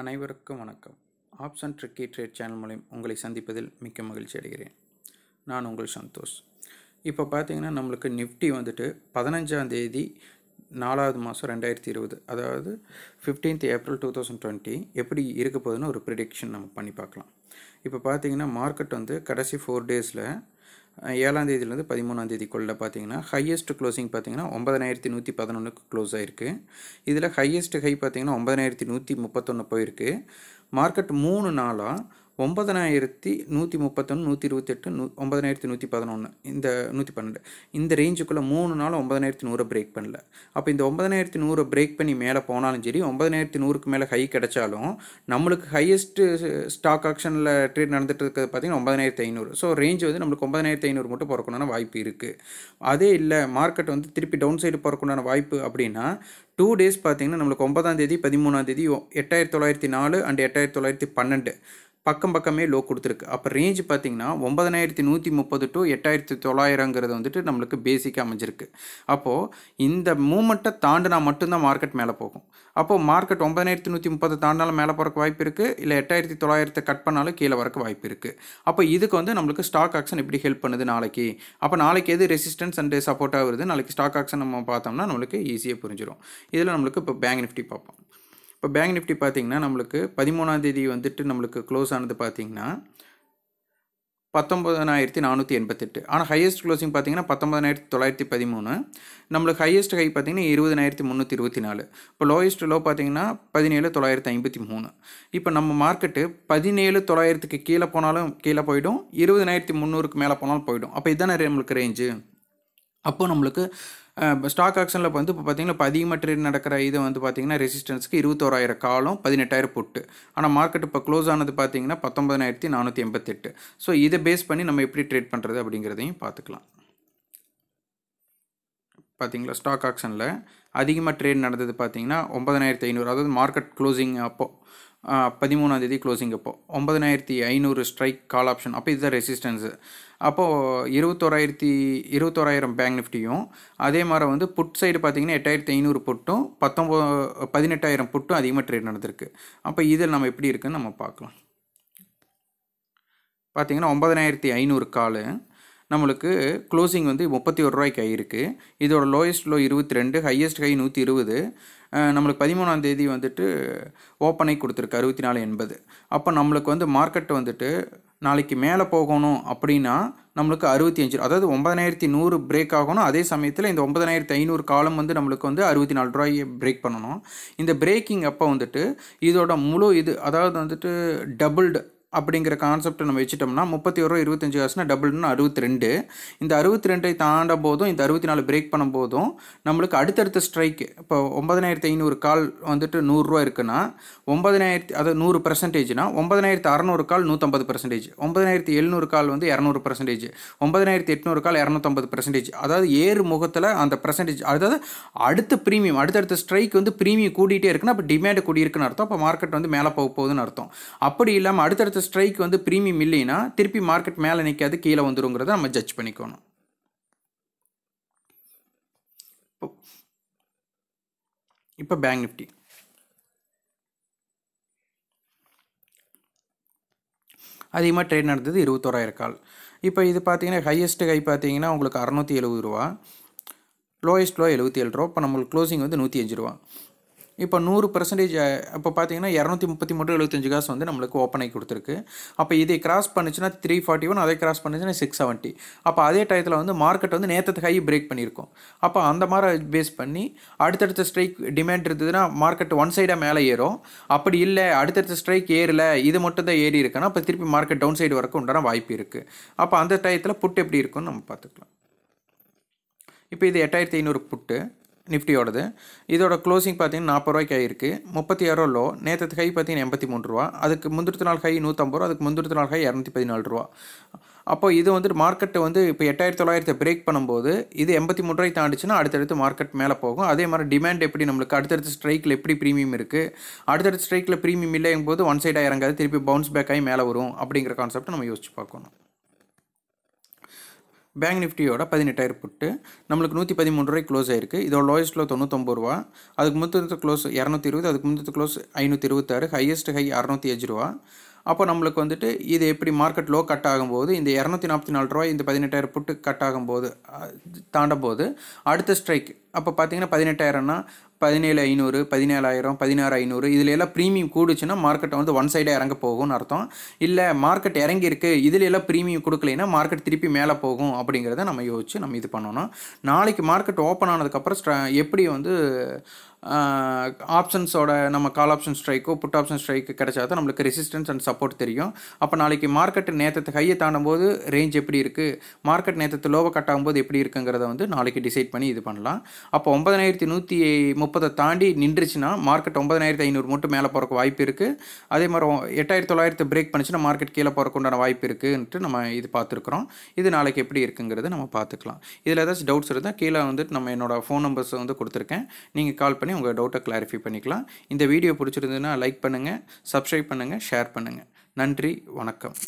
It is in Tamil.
அனைவருக்கும் வணக்கம் ஆப்ஷன் ட்ரிக்கி ட்ரேட் சேனல் மூலியம் உங்களை சந்திப்பதில் மிக்க மகிழ்ச்சி அடைகிறேன் நான் உங்கள் சந்தோஷ் இப்போ பார்த்தீங்கன்னா நம்மளுக்கு நிஃப்டி வந்துட்டு பதினஞ்சாம் தேதி நாலாவது மாதம் ரெண்டாயிரத்தி இருபது அதாவது fifteenth April two thousand twenty எப்படி இருக்க போகுதுன்னு ஒரு ப்ரிடிக்ஷன் நம்ம பண்ணி பார்க்கலாம் இப்போ பார்த்தீங்கன்னா மார்க்கெட் வந்து கடைசி ஃபோர் டேஸில் ஏழாம் தேதியிலேருந்து பதிமூணாம் தேதிக்குள்ளே பார்த்தீங்கன்னா ஹையஸ்ட் க்ளோசிங் பார்த்தீங்கன்னா ஒன்பதாயிரத்தி நூற்றி பதினொன்றுக்கு க்ளோஸ் ஆகிருக்கு இதில் ஹையஸ்ட் ஹை பார்த்தீங்கன்னா ஒன்பதனாயிரத்தி நூற்றி முப்பத்தொன்று போயிருக்கு மார்க்கெட் மூணு நாளாக ஒன்பதனாயிரத்தி நூற்றி முப்பத்தொன்று நூற்றி இருபத்தெட்டு நூ ஒன்பதனாயிரத்தி நூற்றி பதினொன்று இந்த நூற்றி பன்னெண்டு இந்த ரேஞ்சுக்குள்ளே மூணு நாள் ஒன்பதனாயிரத்தி நூறை பிரேக் பண்ணல அப்போ இந்த ஒன்பதனாயிரத்தி நூறு பிரேக் பண்ணி மேலே போனாலும் சரி ஒன்பதனாயிரத்தி நூறுக்கு மேலே ஹை கிடைச்சாலும் நம்மளுக்கு ஹையஸ்ட்டு ஸ்டாக் ஆக்ஷனில் ட்ரேட் நடந்துட்டு இருக்கிறது பார்த்திங்கன்னா ஒன்பதனாயிரத்தி ஐநூறு ஸோ ரேஞ்ச் வந்து நம்மளுக்கு ஒன்பதனாயிரத்தி ஐநூறு மட்டும் பிறக்கணும்னு வாய்ப்பு இருக்குது அதே இல்லை மார்க்கெட் வந்து திருப்பி டவுன் சைடு பிறக்கணும்னு வாய்ப்பு அப்படின்னா டூ டேஸ் பார்த்திங்கன்னா நம்மளுக்கு ஒன்பதாம் தேதி பதிமூணாம் தேதி எட்டாயிரத்தி தொள்ளாயிரத்தி நாலு அண்ட் எட்டாயிரத்தி தொள்ளாயிரத்தி பன்னெண்டு பக்கம் பக்கமே லோ கொடுத்துருக்கு அப்போ ரேஞ்ச் பார்த்தீங்கன்னா ஒன்பதனாயிரத்தி நூற்றி முப்பது டு எட்டாயிரத்தி தொள்ளாயிரங்கிறது வந்துட்டு நம்மளுக்கு பேசிக்காக அமைஞ்சிருக்கு அப்போது இந்த மூமெண்ட்டை தாண்டினா மட்டும்தான் மார்க்கெட் மேலே போகும் அப்போது மார்க்கெட் ஒன்பதனாயிரத்தி நூற்றி முப்பது தாண்டினாலும் மேலே போகிறக்கு வாய்ப்பு இருக்குது இல்லை எட்டாயிரத்தி தொள்ளாயிரத்தை கட் பண்ணாலும் கீழே வரக்கு வாய்ப்பு இருக்குது அப்போ இதுக்கு வந்து நம்மளுக்கு ஸ்டாக் ஆக்ஷன் எப்படி ஹெல்ப் பண்ணுது நாளைக்கு அப்போ நாளைக்கு எது ரெசிஸ்டன்ஸ் அண்ட் சப்போர்ட்டாக வருது நாளைக்கு ஸ்டாக் ஆக்ஷன் நம்ம பார்த்தோம்னா நம்மளுக்கு ஈஸியாக புரிஞ்சிடும் இதில் நம்மளுக்கு இப்போ பேங்க் நிஃப்டி பார்ப்போம் இப்போ பேங்க் நிஃப்டி பார்த்திங்கன்னா நம்மளுக்கு பதிமூணாந்தேதி வந்துட்டு நம்மளுக்கு க்ளோஸ் ஆனது பார்த்திங்கன்னா பத்தொம்பதனாயிரத்தி நானூற்றி எண்பத்தெட்டு ஆனால் ஹையஸ்ட் க்ளோசிங் பார்த்தீங்கன்னா பத்தொம்பதாயிரத்தி தொள்ளாயிரத்தி பதிமூணு நம்மளுக்கு ஹையஸ்ட் ஹை பார்த்திங்கன்னா இருபதனாயிரத்தி முந்நூற்றி இருபத்தி நாலு இப்போ லோயஸ்ட் லோ பார்த்தீங்கன்னா பதினேழு தொள்ளாயிரத்தி ஐம்பத்தி மூணு இப்போ நம்ம மார்க்கெட்டு பதினேழு தொள்ளாயிரத்துக்கு கீழே போனாலும் கீழே போயிடும் இருபதனாயிரத்தி முந்நூறுக்கு மேலே போனாலும் போயிடும் அப்போ இதுதானே நம்மளுக்கு ரேஞ்சு அப்போது நம்மளுக்கு ஸ்டாக் ஆக்ஷனில் வந்து இப்போ பார்த்தீங்கன்னா இப்போ அதிகமாக ட்ரேட் நடக்கிற இதை வந்து பார்த்திங்கன்னா ரெசிஸ்டன்ஸுக்கு இருபத்தோராயிரம் காலம் பதினெட்டாயிரம் பொட்டு ஆனால் மார்க்கெட் இப்போ க்ளோஸ் ஆனது பார்த்திங்கன்னா பத்தொம்பதாயிரத்தி நானூற்றி எண்பத்தெட்டு ஸோ இதை பேஸ் பண்ணி நம்ம எப்படி ட்ரேட் பண்ணுறது அப்படிங்கிறதையும் பார்த்துக்கலாம் பார்த்திங்களா ஸ்டாக் ஆக்ஷனில் அதிகமாக ட்ரேட் நடந்தது பார்த்தீங்கன்னா ஒன்பதாயிரத்தி ஐநூறு அதாவது மார்க்கெட் க்ளோசிங் அப்போது பதிமூணாந்தேதி க்ளோசிங் அப்போது ஒன்பதனாயிரத்தி ஐநூறு ஸ்ட்ரைக் கால் ஆப்ஷன் அப்போ இதுதான் ரெசிஸ்டன்ஸு அப்போது இருபத்தோராயிரத்தி இருபத்தோராயிரம் பேங்க் நிஃப்டியும் அதே மாதிரி வந்து புட் சைடு பார்த்திங்கன்னா எட்டாயிரத்தி ஐநூறு புட்டும் பத்தொம்போ பதினெட்டாயிரம் புட்டும் அதிகமாக ட்ரேட் நடந்திருக்கு அப்போ இதில் நம்ம எப்படி இருக்குன்னு நம்ம பார்க்கலாம் பார்த்திங்கன்னா ஒம்பதனாயிரத்தி ஐநூறு காலு நம்மளுக்கு க்ளோசிங் வந்து முப்பத்தி ஒரு ரூபாய்க்கு ஆகிருக்கு இதோட லோயஸ்ட் லோ இருபத்தி ரெண்டு ஹையஸ்ட் ஹை நூற்றி இருபது நம்மளுக்கு பதிமூணாம் தேதி வந்துட்டு ஓப்பனை கொடுத்துருக்கு அறுபத்தி நாலு எண்பது அப்போ நம்மளுக்கு வந்து மார்க்கெட் வந்துட்டு நாளைக்கு மேலே போகணும் அப்படின்னா நம்மளுக்கு அறுபத்தி அஞ்சு அதாவது ஒன்பதனாயிரத்தி நூறு பிரேக் ஆகணும் அதே சமயத்தில் இந்த ஒன்பதனாயிரத்தி ஐநூறு காலம் வந்து நம்மளுக்கு வந்து அறுபத்தி நாலு ரூபாயை பிரேக் பண்ணணும் இந்த பிரேக்கிங் அப்போ வந்துட்டு இதோட முழு இது அதாவது வந்துட்டு டபுள்டு அப்படிங்கிற கான்செப்டை நம்ம வச்சுட்டோம்னா முப்பத்தி ஒரு இருபத்தஞ்சி காசுனா டபுள்னு அறுபத்தி ரெண்டு இந்த அறுபத்தி ரெண்டை தாண்ட போதும் இந்த அறுபத்தி நாலு பிரேக் பண்ணும் போதும் நம்மளுக்கு அடுத்தடுத்த ஸ்ட்ரைக் இப்போ ஒன்பதனாயிரத்தி ஐநூறு கால் வந்துட்டு நூறுரூவா இருக்குன்னா ஒன்பதனாயிரத்தி அது நூறு பர்சன்டேஜ்னா ஒன்பதனாயிரத்தி அறநூறு கால் நூற்றம்பது பர்சன்டேஜ் ஒன்பதனாயிரத்தி எழுநூறு கால் வந்து இரநூறு பர்சன்டேஜ் ஒன்பதனாயிரத்தி எட்நூறு கால் இரநூத்தம்பது பர்சன்டேஜ் அதாவது ஏறு முகத்தில் அந்த பர்சன்டேஜ் அதாவது அடுத்த ப்ரீமியம் அடுத்தடுத்த ஸ்ட்ரைக் வந்து ப்ரீமியம் கூட்டிகிட்டே இருக்குன்னா அப்போ டிமாண்ட் கூடியிருக்குன்னு அர்த்தம் அப்போ மார்க்கெட் வந்து மேலே போக போகுதுன்னு அர்த்தம் அப்படி இல்லாமல் அடுத்தடுத்த ஸ்ட்ரைக் வந்து ப்ரீமியம் இல்லைன்னா திருப்பி மார்க்கெட் மேலே நிற்காது கீழே வந்துருங்கிறத நம்ம ஜட்ஜ் பண்ணிக்கணும் இப்போ பேங்க் நிஃப்டி அதிகமாக ட்ரேட் நடந்தது இருபத்தோராயிரம் கால் இப்போ இது பார்த்தீங்கன்னா ஹையஸ்ட் கை பார்த்தீங்கன்னா உங்களுக்கு அறநூற்றி எழுபது ரூபா லோயஸ்ட் லோ எழுபத்தி ஏழு ரூபா இப்போ நம்மளுக்கு க்ளோசிங் வந்து நூற்றி அஞ்சு ரூபா இப்போ நூறு பர்சன்டேஜ் இப்போ பார்த்தீங்கன்னா இரநூத்தி முப்பத்தி மூணு எழுபத்தஞ்சு காசு வந்து நம்மளுக்கு ஓப்பன் ஆகி கொடுத்துருக்கு அப்போ இதை கிராஸ் பண்ணுச்சுன்னா த்ரீ ஃபார்ட்டி ஒன் அதை கிராஸ் பண்ணுச்சுன்னா சிக்ஸ் செவன்ட்டி அப்போ அதே டயத்தில் வந்து மார்க்கெட் வந்து நேற்று ஹை பிரேக் பண்ணியிருக்கோம் அப்போ அந்த மாதிரி பேஸ் பண்ணி அடுத்தடுத்த ஸ்ட்ரைக் டிமாண்ட் இருந்ததுன்னா மார்க்கெட் ஒன் சைடாக மேலே ஏறும் அப்படி இல்லை அடுத்தடுத்த ஸ்ட்ரைக் ஏறலை இது மட்டும் தான் ஏறி இருக்குன்னா அப்போ திருப்பி மார்க்கெட் டவுன் சைடு வரைக்கும் உண்டான வாய்ப்பு இருக்குது அப்போ அந்த டயத்தில் புட்டு எப்படி இருக்குன்னு நம்ம பார்த்துக்கலாம் இப்போ இது எட்டாயிரத்தி ஐநூறு புட்டு நிஃப்டியோடது இதோட க்ளோசிங் பார்த்தீங்கன்னா நாற்பது ரூபாய்க்கு ஆயிருக்கு முப்பத்தி ஆறு லோ நேற்று ஹை பார்த்தீங்கன்னா எண்பத்தி ரூபா அதுக்கு முந்திரத்து நாள் ஹை நூற்றம்பது ரூபா அதுக்கு முந்திரத்து நாள் ஹை இரநூத்தி பதினாலு ரூபா அப்போ இது வந்துட்டு மார்க்கெட்டு வந்து இப்போ எட்டாயிரத்தி தொள்ளாயிரத்தை பிரேக் பண்ணும்போது இது எண்பத்தி மூணு ரூபாய் தாண்டிச்சுன்னா அடுத்தடுத்து மார்க்கெட் மேலே போகும் அதே மாதிரி டிமாண்ட் எப்படி நம்மளுக்கு அடுத்தடுத்த ஸ்ட்ரைக்கில் எப்படி ப்ரீமியம் இருக்குது அடுத்தடுத்த ஸ்ட்ரைக்கில் ப்ரீமியம் இல்லைங்கும்போது போது ஒன் சைடாக இறங்காது திருப்பி பவுன்ஸ் பேக் ஆகி மேலே வரும் அப்படிங்கிற கான்செப்ட் நம்ம யோசிச்சு பார்க்கணும் பேங்க் நிஃப்டியோட பதினெட்டாயிரம் புட்டு நம்மளுக்கு நூற்றி பதிமூணு ரூபாய் க்ளோஸ் ஆயிருக்கு இதோட லோயஸ்ட்டில் தொண்ணூத்தொம்பது ரூபா அதுக்கு முந்தைய க்ளோஸ் இரநூத்தி இருபது அதுக்கு முந்தைய க்ளோஸ் ஐநூற்றி இருபத்தாறு ஹையஸ்ட் ஹை அறநூத்தி அஞ்சு ரூபா அப்போ நம்மளுக்கு வந்துட்டு இது எப்படி மார்க்கெட் லோ கட் ஆகும்போது இந்த இரநூத்தி நாற்பத்தி நாலு ரூபாய் இந்த பதினெட்டாயிரம் புட்டு கட் ஆகும்போது தாண்டும் போது அடுத்த ஸ்ட்ரைக் அப்போ பார்த்தீங்கன்னா பதினெட்டாயிரம்னா பதினேழு ஐநூறு பதினேழாயிரம் பதினாறு ஐநூறு இதில் எல்லாம் ப்ரீமியம் கூடுச்சுன்னா மார்க்கெட்டை வந்து ஒன் சைடாக இறங்க போகும்னு அர்த்தம் இல்லை மார்க்கெட் இறங்கியிருக்கு இதில் எல்லாம் ப்ரீமியம் கொடுக்கலைன்னா மார்க்கெட் திருப்பி மேலே போகும் அப்படிங்கிறத நம்ம யோசிச்சு நம்ம இது பண்ணணும் நாளைக்கு மார்க்கெட் ஓப்பன் ஆனதுக்கப்புறம் எப்படி வந்து ஆப்ஷன்ஸோட நம்ம கால் ஆப்ஷன் ஸ்ட்ரைக்கோ புட் ஆப்ஷன் ஸ்ட்ரைக்கு கிடைச்சா தான் நம்மளுக்கு ரெசிஸ்டன்ஸ் அண்ட் சப்போர்ட் தெரியும் அப்போ நாளைக்கு மார்க்கெட் நேற்றத்து கையை தாண்டும் போது ரேஞ்ச் எப்படி இருக்குது மார்க்கெட் நேற்றத்து லோவை கட் ஆகும்போது எப்படி இருக்குங்கிறத வந்து நாளைக்கு டிசைட் பண்ணி இது பண்ணலாம் அப்போ ஒன்பதனாயிரத்தி நூற்றி முப்பதை தாண்டி நின்றுச்சுன்னா மார்க்கெட் ஒன்பதாயிரத்தி ஐநூறு மட்டும் மேலே போகிறக்கு வாய்ப்பு இருக்குது அதே மாதிரி எட்டாயிரத்தி தொள்ளாயிரத்து பிரேக் பண்ணிச்சுன்னா மார்க்கெட் கீழே போகிறக்குண்டான வாய்ப்பு இருக்குன்ட்டு நம்ம இது பார்த்துருக்குறோம் இது நாளைக்கு எப்படி இருக்குங்கிறத நம்ம பார்த்துக்கலாம் இதில் ஏதாச்சும் டவுட்ஸ் இருந்தால் கீழே வந்துட்டு நம்ம என்னோடய ஃபோன் நம்பர்ஸ் வந்து கொடுத்துருக்கேன் நீங்கள் கால் பண்ணி உங்கள் டவுட்டை கிளாரிஃபை பண்ணிக்கலாம் இந்த வீடியோ பிடிச்சிருந்ததுன்னா லைக் பண்ணுங்கள் சப்ஸ்கிரைப் பண்ணுங்கள் ஷேர் பண்ணுங்கள் நன்றி வணக்கம்